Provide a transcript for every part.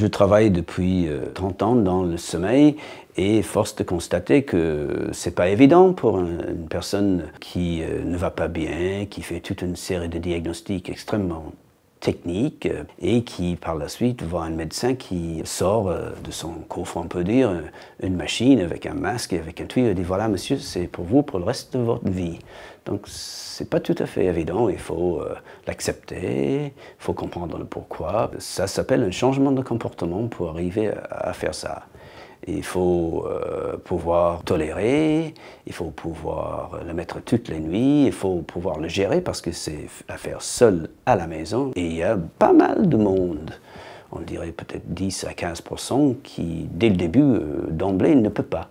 Je travaille depuis 30 euh, ans dans le sommeil et force de constater que c'est pas évident pour une personne qui euh, ne va pas bien, qui fait toute une série de diagnostics extrêmement technique euh, et qui par la suite voit un médecin qui sort euh, de son coffre, on peut dire, euh, une machine avec un masque et avec un tuyau et dit voilà monsieur, c'est pour vous pour le reste de votre vie. Donc c'est pas tout à fait évident, il faut l'accepter, il faut comprendre le pourquoi. Ça s'appelle un changement de comportement pour arriver à faire ça. Il faut euh, pouvoir tolérer, il faut pouvoir euh, le mettre toutes les nuits, il faut pouvoir le gérer parce que c'est à faire seul à la maison. Et il y a pas mal de monde, on dirait peut-être 10 à 15 qui, dès le début, euh, d'emblée, ne peut pas.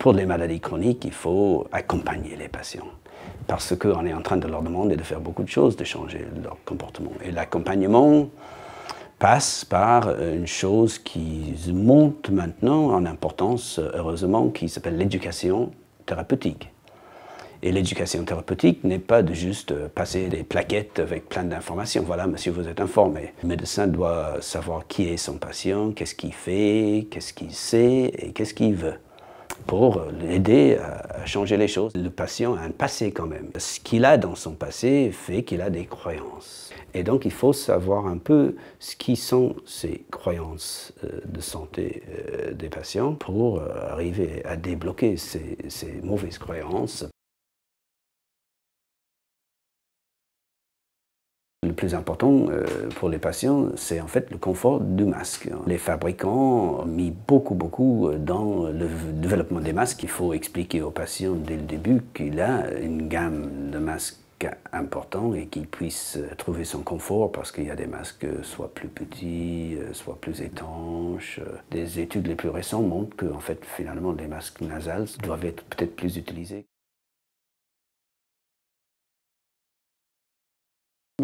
Pour les maladies chroniques, il faut accompagner les patients parce qu'on est en train de leur demander de faire beaucoup de choses, de changer leur comportement. Et l'accompagnement, passe par euh, une chose qui monte maintenant en importance, euh, heureusement, qui s'appelle l'éducation thérapeutique. Et l'éducation thérapeutique n'est pas de juste euh, passer des plaquettes avec plein d'informations. Voilà, monsieur, vous êtes informé. Le médecin doit savoir qui est son patient, qu'est-ce qu'il fait, qu'est-ce qu'il sait et qu'est-ce qu'il veut pour l'aider à changer les choses. Le patient a un passé quand même. Ce qu'il a dans son passé fait qu'il a des croyances. Et donc il faut savoir un peu ce qui sont ces croyances euh, de santé euh, des patients pour euh, arriver à débloquer ces, ces mauvaises croyances Le plus important euh, pour les patients, c'est en fait le confort du masque. Les fabricants ont mis beaucoup, beaucoup euh, dans le développement des masques. Il faut expliquer aux patients dès le début qu'il a une gamme de masques importants et qu'ils puissent euh, trouver son confort parce qu'il y a des masques soit plus petits, soit plus étanches. Des études les plus récentes montrent que en fait finalement les masques nasales doivent être peut-être plus utilisés.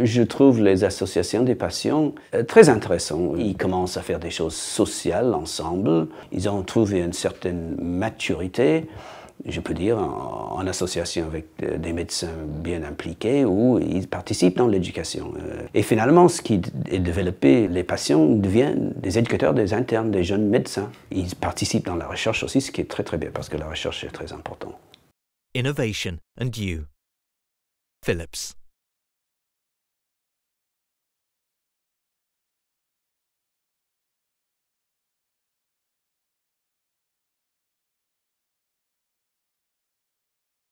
je trouve les associations des patients euh, très intéressantes. Ils commencent à faire des choses sociales ensemble. Ils ont trouvé une certaine maturité, je peux dire, en, association avec euh, des médecins bien impliqués où ils participent dans l'éducation. Euh, et finalement, ce qui est développé, les patients deviennent des éducateurs, des internes, des jeunes médecins. Ils participent dans la recherche aussi, ce qui est très très bien parce que la recherche est très importante. Innovation and you. Phillips.